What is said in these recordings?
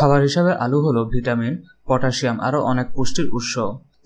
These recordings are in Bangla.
খাবার হিসাবে আলু হলো ভিটামিন পটাশিয়াম আরও অনেক পুষ্টির উৎস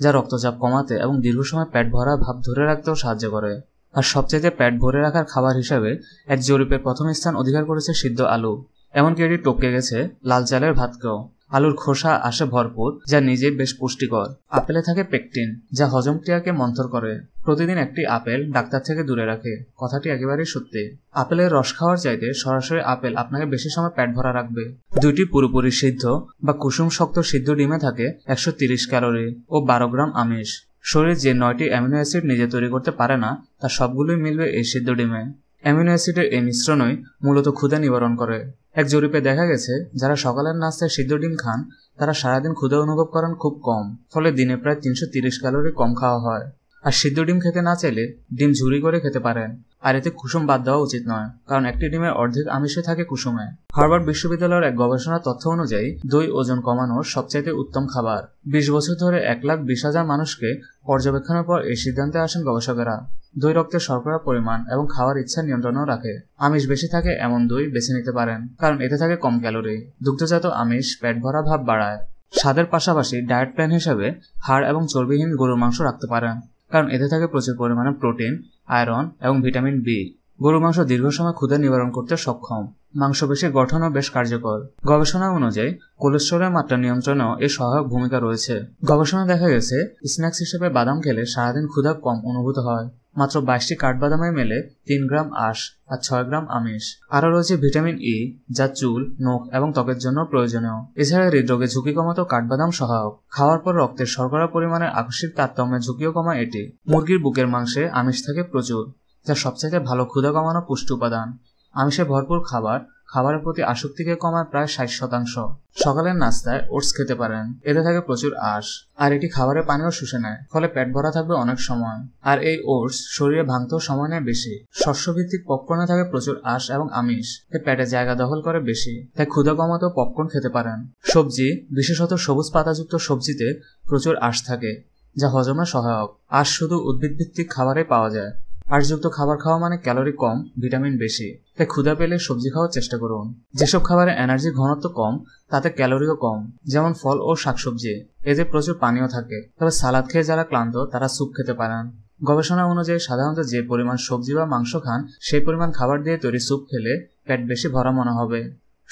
যা রক্তচাপ কমাতে এবং দীর্ঘ সময় পেট ভরা ভাব ধরে রাখতেও সাহায্য করে আর সবচেয়ে পেট ভরে রাখার খাবার হিসাবে এক জরিপে প্রথম স্থান অধিকার করেছে সিদ্ধ আলু এমনকি এটি টপকে গেছে লাল চালের ভাতকেও আলুর খোসা আসে ভরপুর যা নিজে বেশ পুষ্টিকর আপেলে থাকে পেকটিন যা হজম ক্রিয়াকে মন্থর করে প্রতিদিন একটি আপেল ডাক্তার থেকে দূরে রাখে কথাটি একেবারেই সত্যি আপেলের রস খাওয়ার চাইতে সরাসরি আপেল আপনাকে বেশি সময় পেট ভরা রাখবে দুইটি পুরোপুরি সিদ্ধ বা কুসুম শক্ত সিদ্ধ ডিমে থাকে একশো তিরিশ ক্যালোরি ও বারো গ্রাম আমিষ শরীর যে নয়টি অ্যামিনো অ্যাসিড নিজে তৈরি করতে পারে না তা সবগুলোই মিলবে এই সিদ্ধ ডিমে অ্যামিনো অ্যাসিডের এই মিশ্রণই মূলত ক্ষুধা নিবারণ করে এক জরিপে দেখা গেছে যারা সকালের নাস্তায় সিদ্ধ ডিম খান তারা সারাদিন ক্ষুধা অনুভব করেন খুব কম ফলে দিনে প্রায় তিনশো তিরিশ ক্যালোরি কম খাওয়া হয় আর সিদ্ধ ডিম খেতে না চাইলে ডিম ঝুরি করে খেতে পারেন আর এতে কুসুম বাদ দেওয়া উচিত নয় কারণ একটি ডিমের অর্ধেক আমিষে থাকে কুসুমে হার্ভার্ড বিশ্ববিদ্যালয়ের এক গবেষণার তথ্য অনুযায়ী দই ওজন কমানোর সবচাইতে উত্তম খাবার বিশ বছর ধরে এক লাখ বিশ হাজার মানুষকে পর্যবেক্ষণের পর এই সিদ্ধান্তে আসেন গবেষকেরা দই রক্তে শর্করা পরিমাণ এবং খাওয়ার ইচ্ছা নিয়ন্ত্রণও রাখে আমিষ বেশি থাকে এমন দই বেছে নিতে পারেন কারণ এতে থাকে কম ক্যালোরি দুগ্ধজাত আমিষ পেট ভরা ভাব বাড়ায় স্বাদের পাশাপাশি ডায়েট প্ল্যান হিসেবে হাড় এবং চর্বিহীন গরুর মাংস রাখতে পারেন কারণ এতে থাকে প্রচুর পরিমাণে প্রোটিন আয়রন এবং ভিটামিন বি গরু মাংস দীর্ঘ সময় ক্ষুধা নিবারণ করতে সক্ষম বেশি গঠনও বেশ কার্যকর গবেষণা অনুযায়ী কোলেস্টেরলের মাত্রা নিয়ন্ত্রণেও এর সহায়ক ভূমিকা রয়েছে গবেষণা দেখা গেছে স্ন্যাক্স হিসেবে বাদাম খেলে সারাদিন ক্ষুধা কম অনুভূত হয় মাত্র বাইশটি কাঠবাদামে মেলে তিন গ্রাম আঁশ আর ছয় গ্রাম আমিষ আরও রয়েছে ভিটামিন ই e, যা চুল নখ এবং ত্বকের জন্য প্রয়োজনীয় এছাড়া হৃদরোগে ঝুঁকি কমাতেও কাঠবাদাম সহায়ক খাওয়ার পর রক্তের শর্করা পরিমাণের আকস্মিক তারতম্যে ঝুঁকিও কমায় এটি মুরগির বুকের মাংসে আমিষ থাকে প্রচুর যা সবচাইতে ভালো ক্ষুদা কমানো পুষ্টি উপাদান আমিষে ভরপুর খাবার খাবারের প্রতি আসক্তিকে কমায় প্রায় ষাট শতাংশ সকালের নাস্তায় ওটস খেতে পারেন এতে থাকে প্রচুর আঁশ আর এটি খাবারের পানিও শুষে নেয় ফলে পেট ভরা থাকবে অনেক সময় আর এই ওটস শরীরে ভাঙতেও সময় নেয় বেশি শস্যভিত্তিক পপকর্নে থাকে প্রচুর আঁশ এবং আমিষ পেটে জায়গা দখল করে বেশি তাই ক্ষুদা কমাতেও পপকর্ন খেতে পারেন সবজি বিশেষত সবুজ পাতাযুক্ত সবজিতে প্রচুর আঁশ থাকে যা হজমে সহায়ক আঁশ শুধু উদ্ভিদভিত্তিক খাবারে পাওয়া যায় আঁশযুক্ত খাবার খাওয়া মানে ক্যালোরি কম ভিটামিন বেশি তাই ক্ষুধা পেলে সবজি খাওয়ার চেষ্টা করুন যেসব খাবারে এনার্জি ঘনত্ব কম তাতে ক্যালোরিও কম যেমন ফল ও শাকসবজি এতে প্রচুর পানীয় থাকে তবে সালাদ খেয়ে যারা ক্লান্ত তারা স্যুপ খেতে পারেন গবেষণা অনুযায়ী সাধারণত যে পরিমাণ সবজি বা মাংস খান সেই পরিমাণ খাবার দিয়ে তৈরি স্যুপ খেলে পেট বেশি ভরা মনে হবে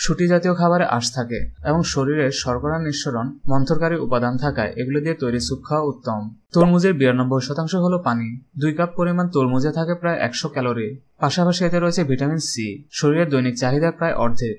সুটি জাতীয় খাবারে আশ থাকে এবং শরীরের শর্করা নিঃসরণ মন্থরকারী উপাদান থাকায় এগুলো দিয়ে তৈরি স্যুপ খাওয়া উত্তম তরমুজের বিরানব্বই শতাংশ হলো পানি দুই কাপ পরিমাণ তরমুজে থাকে প্রায় একশো ক্যালোরি পাশাপাশি এতে রয়েছে ভিটামিন সি শরীরের দৈনিক চাহিদা প্রায় অর্ধেক